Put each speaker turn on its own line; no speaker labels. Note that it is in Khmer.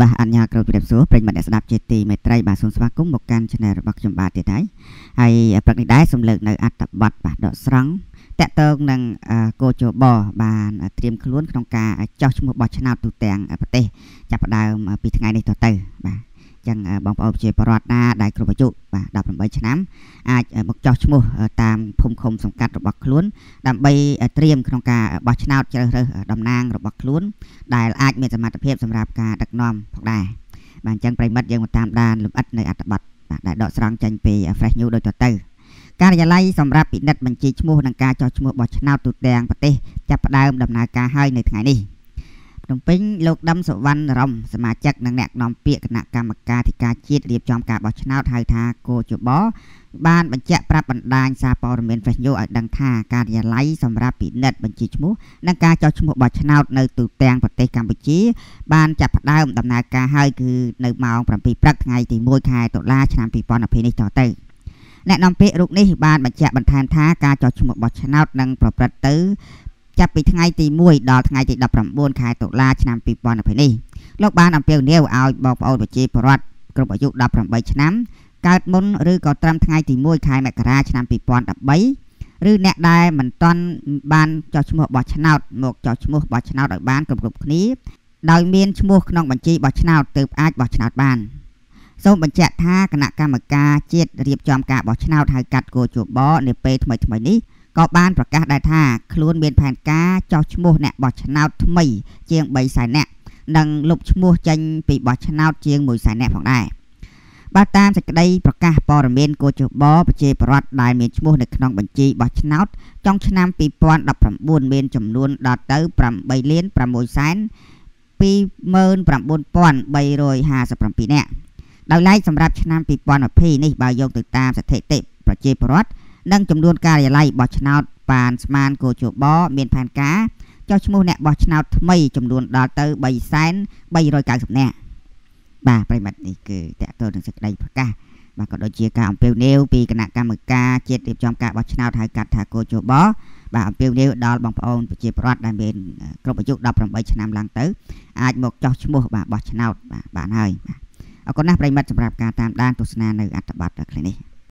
បាទអញ្ញាគ្រប់ជម្រាបសួរប្រិយមិត្តអ្នកស្ដាប់ជាទីមេត្រីបាទសូមស្វាគមន៍មកកាន់ channel របស់ខ្ញុំបាទទៀតហើយហើយព្រឹកនេះដែរសូមលើកនៅអត្តបទបាទដកស្រង់តកតងនឹងកោជបបានត្រៀមខ្លួនក្នុងការចោះឈ្មោះបោះឆ្នោតទូទាំងប្រទេសចាប់ផ្ដើមពីថ្ងៃនេះតទៅបាទចឹងបងប្អូនប្រជាពលរដ្ឋណាដែលគ្រប់អាយុបាទ18ឆ្នាំ អាចមកចោះឈ្មោះ តាមភូមិឃុំសង្កាត់របស់ខ្លួន ដើម្បីត្រៀមក្នុងការបោះឆ្នោតជ្រើសរើសតំណាងរបស់ខ្លួន ដែលអាចមានសមត្ថភាពសម្រាប់ការដឹកនាំផងដែរបាទអញ្ចឹងប្រិមិត្តយើងមកតាមដានលម្អិតនៅអត្ថបទបាទដែលដកស្រង់ចេញពី Fresh New ដូចតទៅការិយាល័យសម្រាប់ពិនិត្យបញ្ជីឈ្មោះនិងការចោះឈ្មោះបោះឆ្នោតទូទាំងប្រទេសចាប់ផ្ដើមដំណើរការហើយនៅថ្ងៃនេះ។ភ្នំពេញលោកដឹមសវណ្ណរំសមាជិកនិងអ្នកនាំពាក្យគណៈកម្មការធិការជាតិរៀបចំការបោះឆ្នោតហៅថាកោជបបានបញ្ជាក់ប្រាប់បណ្ដាញសារព័ត៌មាន Facebook ឲ្យដឹងថាការិយាល័យសម្រាប់ពិនិត្យបញ្ជីឈ្មោះនិងការចុះឈ្មោះបោះឆ្នោតនៅទូទាំងប្រទេសកម្ពុជាបានចាប់ផ្ដើមដំណើរការហើយគឺនៅម៉ោង7ព្រឹកថ្ងៃទី1ខែតុលាឆ្នាំ2020នេះតទៅអ្នកនាំពាក្យរូបនេះបានបញ្ជាក់បន្ថែមថាការចុះឈ្មោះបោះឆ្នោតនឹងប្រព្រឹត្តទៅចាប់ពីថ្ងៃទី1ដល់ថ្ងៃទី19ខែតុលា ឆ្នាំ2020នេះលោកបានអំពាវនាវឲ្យបងប្អូនប្រជាពលរដ្ឋគ្រប់អាយុ18ឆ្នាំកើតមុនឬក៏ត្រឹមថ្ងៃទី1ខែមករាឆ្នាំ2013ឬអ្នកដែលមិនទាន់បានចុះឈ្មោះបោះឆ្នោតមកចុះឈ្មោះបោះឆ្នោតឲ្យបានគ្រប់គ្រប់គ្នាដោយមានឈ្មោះក្នុងបញ្ជីបោះឆ្នោតទើបអាចបោះឆ្នោតបាន សូមបញ្ជាក់ថាគណៈកម្មការជាតិរៀបចំការបោះឆ្នោតហៅកាត់គោជបនៅពេលថ្មីថ្មីនេះក៏បានប្រកាសដែរថាខ្លួនមានផែនការចោះឈ្មោះអ្នកបោះឆ្នោតថ្មី ជាង3សែននាក់និងលុបឈ្មោះចេញពីបោះឆ្នោតជាង1សែននាក់ផងដែរបាទតាមសេចក្តី ប្រកាសព័ត៌មានកោជបប្រជាប្រដ្ឋដែលមានឈ្មោះនៅក្នុងបញ្ជីបោះឆ្នោតចុងឆ្នាំ2019មានចំនួនដល់ទៅ8លាន6សែន29357នាក់ដោយឡែកសម្រាប់ឆ្នាំ2020នេះបើយោងទៅតាមស្ថិតិប្រជាពលរដ្ឋនិងចំនួន ការិយាល័យបោះឆ្នោត បានស្មានគោជបមានផែនការចុះឈ្មោះអ្នកបោះឆ្នោតថ្មីចំនួនដល់ទៅ3,390នាក់បាទប្រិមត្តនេះគឺតកតលនឹងសេចក្តីប្រកាសបាទក៏ដូចជាការអំពាវនាវពីគណៈកម្មការជាតិរៀបចំការបោះឆ្នោតហៅកាត់ថាគោជបបាទអំពាវនាវដល់បងប្អូនប្រជាពលរដ្ឋដែលមានគ្រប់អាយុ18ឆ្នាំឡើង ទៅអាចមកចោះឈ្មោះបាទបោះឆ្នោតបាទបានហើយបាទអរគុណណាស់ប្រិមត្តសម្រាប់ការតាមដានទស្សនានៅ អត្ថបទដល់ពេលនេះ